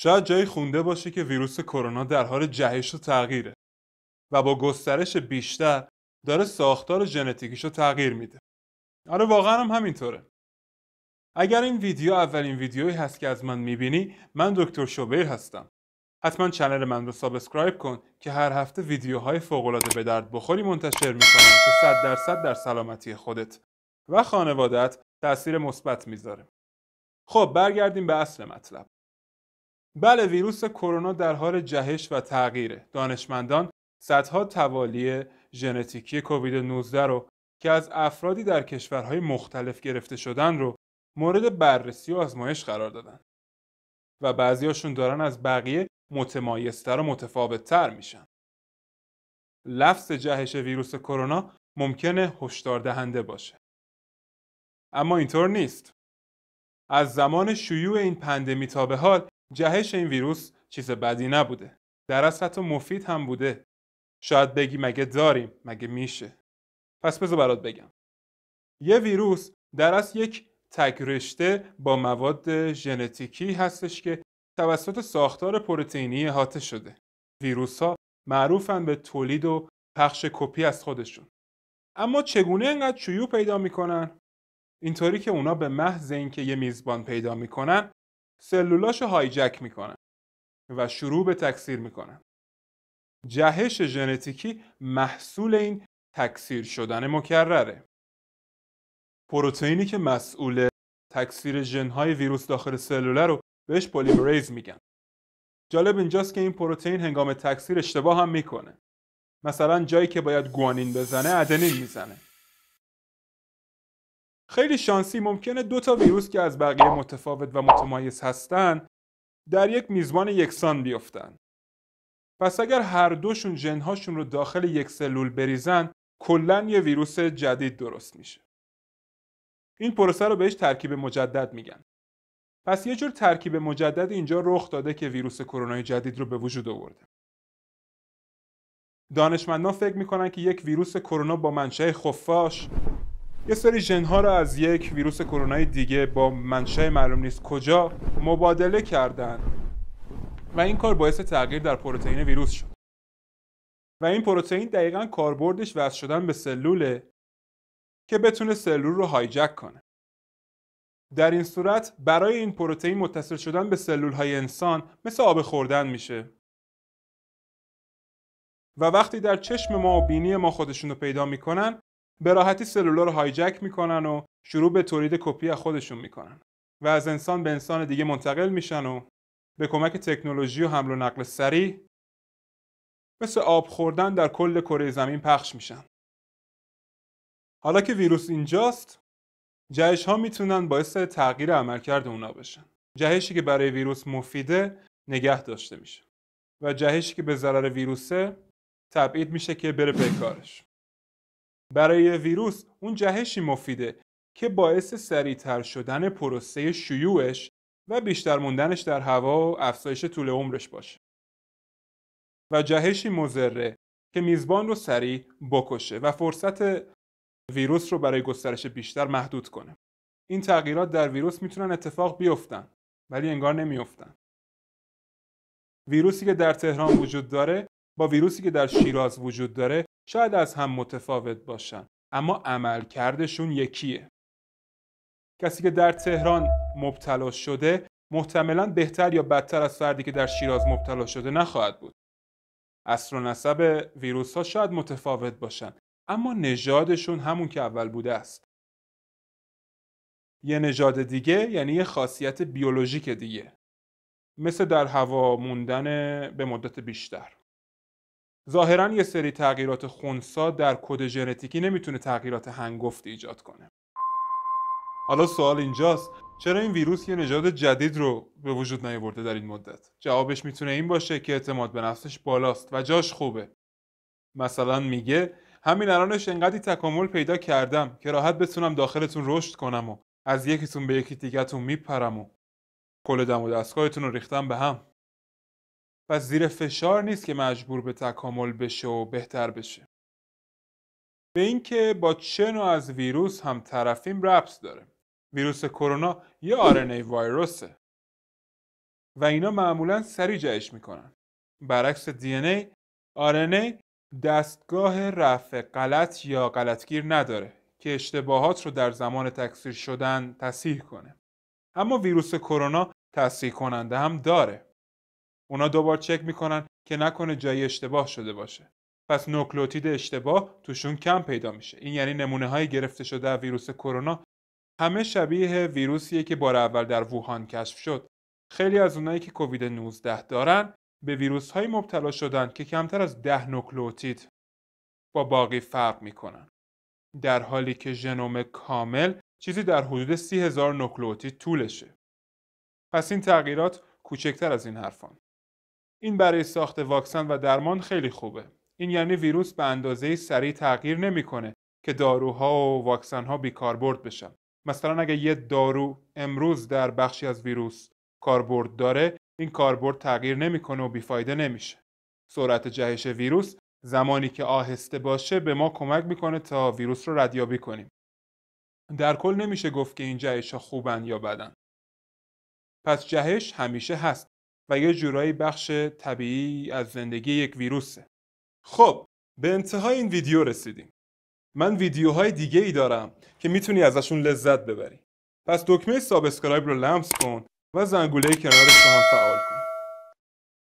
شاید جایی خونده باشه که ویروس کرونا در حال جهش و تغییره و با گسترش بیشتر داره ساختار ژنتیکیش رو تغییر میده. آره واقعا هم همینطوره. اگر این ویدیو اولین ویدیویی هست که از من میبینی من دکتر شوبیر هستم. حتما چنل من رو سابسکرایب کن که هر هفته ویدیوهای فوق‌العاده به درد بخوری منتشر میکنم که 100 درصد در سلامتی خودت و خانوادت تاثیر مثبت میذاره. خب برگردیم به اصل مطلب. بله ویروس کرونا در حال جهش و تغییره. دانشمندان صدها توالی ژنتیکی کووید 19 رو که از افرادی در کشورهای مختلف گرفته شدن رو مورد بررسی و آزمایش قرار دادن و بعضیاشون دارن از بقیه متمایزتر و متفاوتتر میشن. لفظ جهش ویروس کرونا ممکنه هشدار دهنده باشه. اما اینطور نیست. از زمان شیوع این پندمی تا به حال جهش این ویروس چیز بدی نبوده در اصل حتی مفید هم بوده شاید بگی مگه داریم مگه میشه پس بذار برات بگم یه ویروس در اصل یک تکرشته با مواد ژنتیکی هستش که توسط ساختار پروتئینی احاطه شده ویروس ها معروفن به تولید و پخش کپی از خودشون اما چگونه اینقدر چویو پیدا میکنن اینطوری که اونا به محض اینکه یه میزبان پیدا میکنن سلولاشو هایجک میکنن و شروع به تکثیر میکنن جهش ژنتیکی محصول این تکثیر شدن مکرره پروتئینی که مسئول تکثیر ژنهای ویروس داخل سلوله رو بهش پلیمریز میگن جالب اینجاست که این پروتئین هنگام تکثیر اشتباه هم میکنه مثلا جایی که باید گوانین بزنه ادنین میزنه خیلی شانسی ممکنه دو تا ویروس که از بقیه متفاوت و متمایز هستن در یک میزبان یکسان بیفتن. پس اگر هر دوشون جنهاشون رو داخل یک سلول بریزن کلا یه ویروس جدید درست میشه. این پروسه رو بهش ترکیب مجدد میگن. پس یه جور ترکیب مجدد اینجا رخ داده که ویروس کرونا جدید رو به وجود آورده. دانشمندان فکر میکنن که یک ویروس کرونا با منشأ خفاش یه سری ها رو از یک ویروس کرونای دیگه با منشأ معلوم نیست کجا مبادله کردن و این کار باعث تغییر در پروتئین ویروس شد و این پروتئین دقیقا کاربردش وصل شدن به سلوله که بتونه سلول رو هایجک کنه در این صورت برای این پروتئین متصل شدن به سلول های انسان مثل آب خوردن میشه و وقتی در چشم ما و بینی ما خودشون رو پیدا میکنن به راحتی سلولا رو هایجک میکنن و شروع به تولید کپی از خودشون میکنن و از انسان به انسان دیگه منتقل میشن و به کمک تکنولوژی و حمل و نقل سریع مثل آب خوردن در کل کره زمین پخش میشن. حالا که ویروس اینجاست، جهش ها میتونن باعث تغییر عملکرد اونا بشن. جهشی که برای ویروس مفیده نگه داشته میشه و جهشی که به ضرر ویروسه تبعید میشه که بره به کارش. برای ویروس اون جهشی مفیده که باعث سریعتر شدن پروسه شیوعش و بیشتر موندنش در هوا و افزایش طول عمرش باشه و جهشی مزره که میزبان رو سریع بکشه و فرصت ویروس رو برای گسترش بیشتر محدود کنه این تغییرات در ویروس میتونن اتفاق بیفتن ولی انگار نمیفتن ویروسی که در تهران وجود داره با ویروسی که در شیراز وجود داره شاید از هم متفاوت باشن اما عملکردشون یکیه کسی که در تهران مبتلا شده محتملا بهتر یا بدتر از فردی که در شیراز مبتلا شده نخواهد بود اصل و نسب ویروس ها شاید متفاوت باشن اما نژادشون همون که اول بوده است یه نژاد دیگه یعنی یه خاصیت بیولوژیک دیگه مثل در هوا موندن به مدت بیشتر ظاهرا یه سری تغییرات خونسا در کد ژنتیکی نمیتونه تغییرات هنگفت ایجاد کنه حالا سوال اینجاست چرا این ویروس یه نژاد جدید رو به وجود نیاورده در این مدت جوابش میتونه این باشه که اعتماد به نفسش بالاست و جاش خوبه مثلا میگه همین الانش انقدری تکامل پیدا کردم که راحت بتونم داخلتون رشد کنم و از یکیتون به یکی دیگهتون میپرم و کل دم و دستگاهتون رو ریختم به هم و زیر فشار نیست که مجبور به تکامل بشه و بهتر بشه به اینکه با چه نوع از ویروس هم طرفیم ربط داره ویروس کرونا یه آرنه وایروسه و اینا معمولا سری جهش میکنن برعکس دی ای آرنه دستگاه رفع غلط یا غلطگیر نداره که اشتباهات رو در زمان تکثیر شدن تصحیح کنه اما ویروس کرونا تصحیح کننده هم داره اونا دوبار چک میکنن که نکنه جایی اشتباه شده باشه پس نوکلوتید اشتباه توشون کم پیدا میشه این یعنی نمونه های گرفته شده از ویروس کرونا همه شبیه ویروسیه که بار اول در ووهان کشف شد خیلی از اونایی که کووید 19 دارن به ویروس های مبتلا شدن که کمتر از 10 نوکلوتید با باقی فرق میکنن در حالی که ژنوم کامل چیزی در حدود 30 هزار نوکلوتید طولشه پس این تغییرات کوچکتر از این حرفان این برای ساخت واکسن و درمان خیلی خوبه این یعنی ویروس به اندازه سریع تغییر نمیکنه که داروها و واکسن ها بیکاربرد بشن مثلا اگه یه دارو امروز در بخشی از ویروس کاربرد داره این کاربرد تغییر نمیکنه و بیفایده نمیشه سرعت جهش ویروس زمانی که آهسته باشه به ما کمک میکنه تا ویروس رو ردیابی کنیم در کل نمیشه گفت که این جهش ها خوبن یا بدن پس جهش همیشه هست و یه جورایی بخش طبیعی از زندگی یک ویروسه خب به انتهای این ویدیو رسیدیم من ویدیوهای دیگه ای دارم که میتونی ازشون لذت ببری پس دکمه سابسکرایب رو لمس کن و زنگوله کنارش رو هم فعال کن